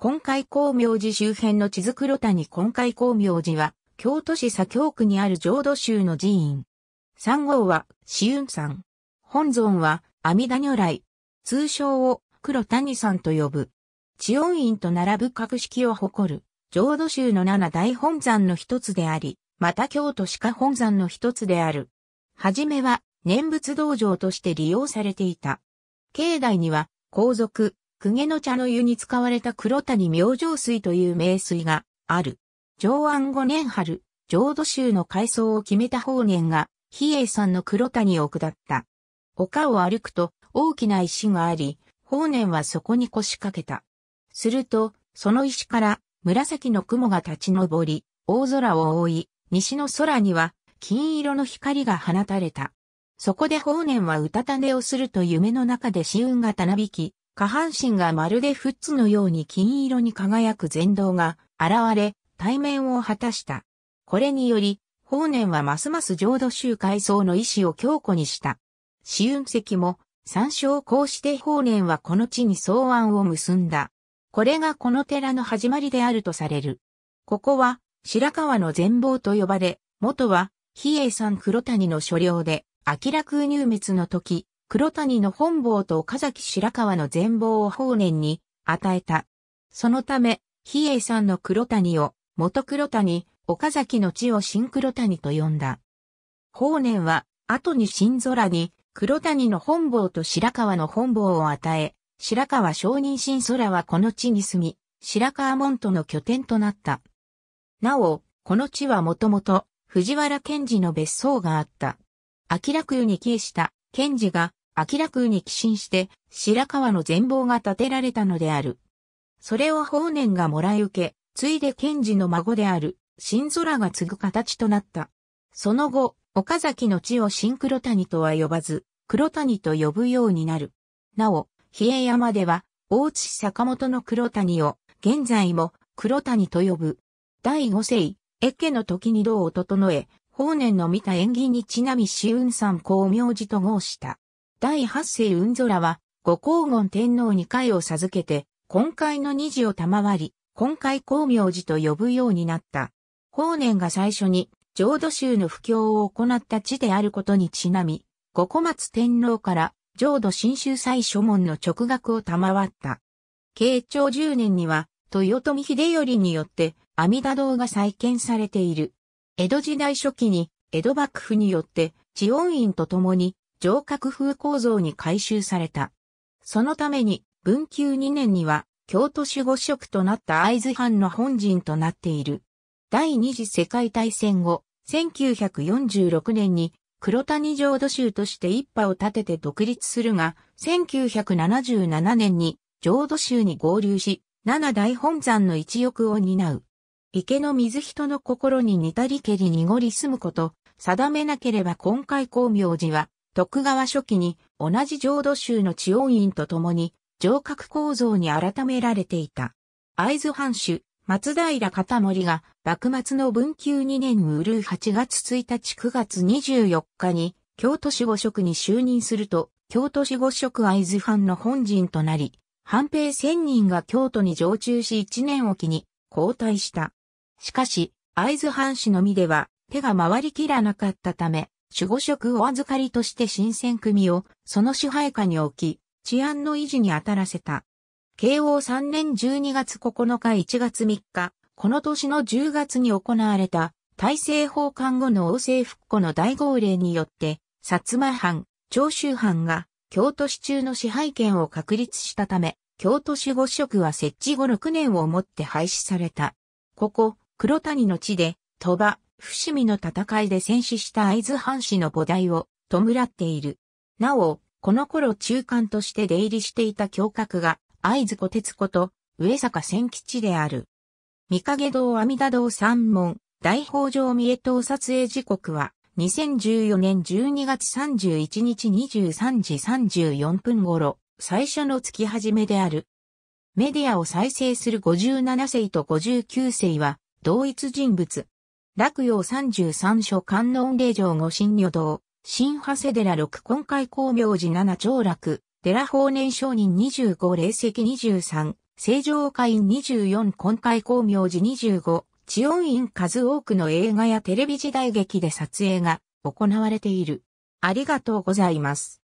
今回光明寺周辺の地図黒谷今回光明寺は、京都市左京区にある浄土宗の寺院。三号は、紫雲山。本尊は、阿弥陀如来。通称を、黒谷山と呼ぶ。地音院と並ぶ格式を誇る、浄土宗の七大本山の一つであり、また京都鹿本山の一つである。はじめは、念仏道場として利用されていた。境内には、皇族、公家の茶の湯に使われた黒谷明星水という名水がある。上安5年春、浄土宗の改装を決めた法然が、比叡山の黒谷を下った。丘を歩くと大きな石があり、法然はそこに腰掛けた。すると、その石から紫の雲が立ち上り、大空を覆い、西の空には金色の光が放たれた。そこで法然はうたた寝をすると夢の中で死運がたなびき、下半身がまるでフッツのように金色に輝く前動が現れ、対面を果たした。これにより、法然はますます浄土宗改装の意志を強固にした。紫雲石も参照こうして法然はこの地に草案を結んだ。これがこの寺の始まりであるとされる。ここは白川の全貌と呼ばれ、元は比叡山黒谷の所領で、明楽空入滅の時、黒谷の本坊と岡崎白川の全貌を法然に与えた。そのため、比叡山の黒谷を元黒谷、岡崎の地を新黒谷と呼んだ。法然は、後に新空に黒谷の本坊と白川の本坊を与え、白川承認新空はこの地に住み、白川門徒の拠点となった。なお、この地はもともと藤原賢治の別荘があった。明らくに帰した賢治が明空に寄進して、白河の全貌が建てられたのである。それを法然がもらい受け、ついで賢治の孫である、新空が継ぐ形となった。その後、岡崎の地を新黒谷とは呼ばず、黒谷と呼ぶようになる。なお、比叡山では、大津坂本の黒谷を、現在も黒谷と呼ぶ。第五世、越家の時に道を整え、法然の見た縁起にちなみ紫雲山光明寺と号した。第八世雲空は、五皇言天皇に会を授けて、今回の二次を賜り、今回光明寺と呼ぶようになった。法然が最初に、浄土宗の布教を行った地であることにちなみ、五小松天皇から、浄土真宗祭書門の直学を賜った。慶長10年には、豊臣秀頼によって、阿弥陀堂が再建されている。江戸時代初期に、江戸幕府によって、地恩院と共に、城郭風構造に改修された。そのために、文久2年には、京都守護職となった会津藩の本陣となっている。第二次世界大戦後、1946年に黒谷浄土宗として一派を立てて独立するが、1977年に浄土宗に合流し、七大本山の一翼を担う。池の水人の心に似たりけり濁り住むこと、定めなければ今回光明寺は、徳川初期に同じ浄土宗の地安院と共に城郭構造に改められていた。会津藩主、松平片森が幕末の文久2年ウルー8月1日9月24日に京都市五職に就任すると、京都市五職会津藩の本陣となり、藩兵千人が京都に常駐し1年おきに交代した。しかし、会津藩士のみでは手が回りきらなかったため、守護職お預かりとして新選組をその支配下に置き、治安の維持に当たらせた。慶応3年12月9日1月3日、この年の10月に行われた、大政奉還後の王政復古の大号令によって、薩摩藩、長州藩が、京都市中の支配権を確立したため、京都市護職は設置後6年をもって廃止された。ここ、黒谷の地で、鳥羽、伏見の戦いで戦死した会津藩士の母代を弔っている。なお、この頃中間として出入りしていた教閣が、会津小鉄子と、上坂千吉である。三影堂阿弥陀堂三門、大宝城三重島撮影時刻は、2014年12月31日23時34分頃、最初の月始めである。メディアを再生する57世と59世は、同一人物。洛陽十三所観音霊場五神女堂、新長谷寺六根回光明寺七長楽、寺法年商人二十五霊石二十三、正常会員十四根回光明寺二十五、地音院数多くの映画やテレビ時代劇で撮影が行われている。ありがとうございます。